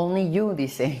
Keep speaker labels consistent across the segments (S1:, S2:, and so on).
S1: Only You, dice.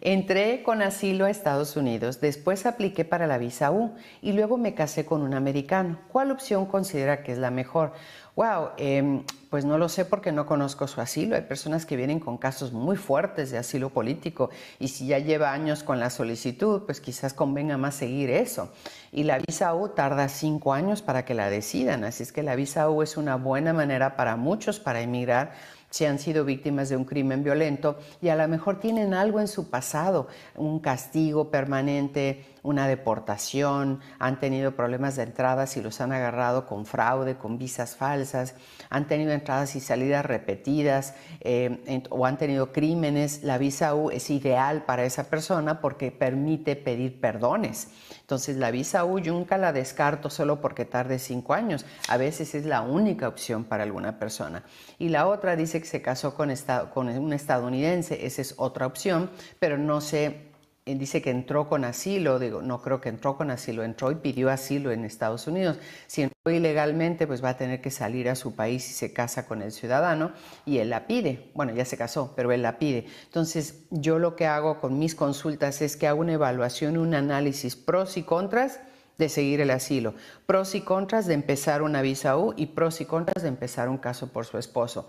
S1: Entré con asilo a Estados Unidos, después apliqué para la visa U y luego me casé con un americano. ¿Cuál opción considera que es la mejor? Wow, em, pues no lo sé porque no conozco su asilo. Hay personas que vienen con casos muy fuertes de asilo político y si ya lleva años con la solicitud, pues quizás convenga más seguir eso. Y la visa U tarda cinco años para que la decidan, así es que la visa U es una buena manera para muchos para emigrar si han sido víctimas de un crimen violento y a lo mejor tienen algo en su pasado, un castigo permanente, una deportación, han tenido problemas de entradas y los han agarrado con fraude, con visas falsas, han tenido entradas y salidas repetidas eh, o han tenido crímenes, la visa U es ideal para esa persona porque permite pedir perdones. Entonces la visa U yo nunca la descarto solo porque tarde cinco años. A veces es la única opción para alguna persona. Y la otra dice que se casó con, con un estadounidense. Esa es otra opción, pero no se dice que entró con asilo, digo, no creo que entró con asilo, entró y pidió asilo en Estados Unidos. Si entró ilegalmente, pues va a tener que salir a su país y se casa con el ciudadano y él la pide. Bueno, ya se casó, pero él la pide. Entonces, yo lo que hago con mis consultas es que hago una evaluación, un análisis pros y contras de seguir el asilo, pros y contras de empezar una visa U y pros y contras de empezar un caso por su esposo.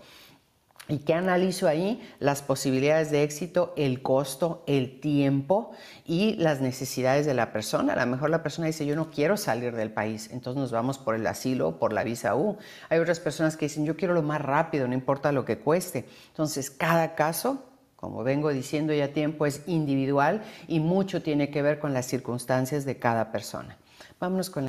S1: ¿Y qué analizo ahí? Las posibilidades de éxito, el costo, el tiempo y las necesidades de la persona. A lo mejor la persona dice, yo no quiero salir del país, entonces nos vamos por el asilo, por la visa U. Hay otras personas que dicen, yo quiero lo más rápido, no importa lo que cueste. Entonces, cada caso como vengo diciendo ya tiempo, es individual y mucho tiene que ver con las circunstancias de cada persona. Vámonos con